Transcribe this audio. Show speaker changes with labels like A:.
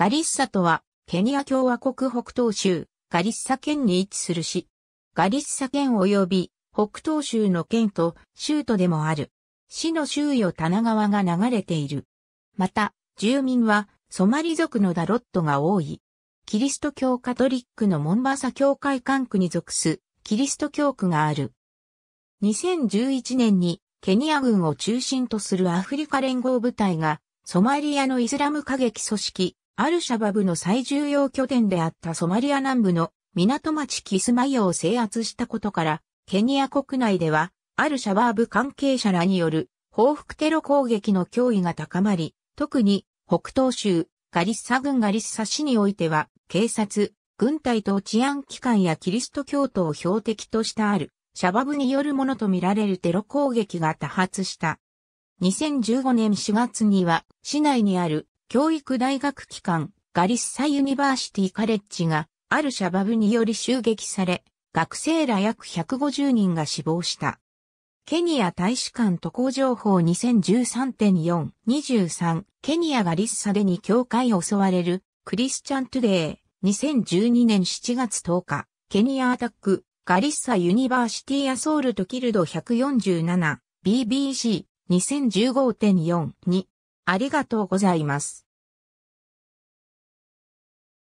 A: ガリッサとは、ケニア共和国北東州、ガリッサ県に位置する市。ガリッサ県及び、北東州の県と、州都でもある。市の州与棚川が流れている。また、住民は、ソマリ族のダロットが多い。キリスト教カトリックのモンバサ教会管区に属す、キリスト教区がある。2011年に、ケニア軍を中心とするアフリカ連合部隊が、ソマリアのイスラム過激組織、アルシャバブの最重要拠点であったソマリア南部の港町キスマイを制圧したことから、ケニア国内では、アルシャバーブ関係者らによる報復テロ攻撃の脅威が高まり、特に北東州ガリッサ郡ガリッサ市においては、警察、軍隊と治安機関やキリスト教徒を標的としたある、シャバブによるものとみられるテロ攻撃が多発した。2015年4月には、市内にある教育大学機関、ガリッサ・ユニバーシティ・カレッジが、アルシャバブにより襲撃され、学生ら約150人が死亡した。ケニア大使館渡航情報2013.4-23ケニアガリッサでに教会襲われるクリスチャントゥデイ2012年7月10日ケニアアタックガリッサユニバーシティアソールとキルド 147BBC 2015.42ありがとうございます。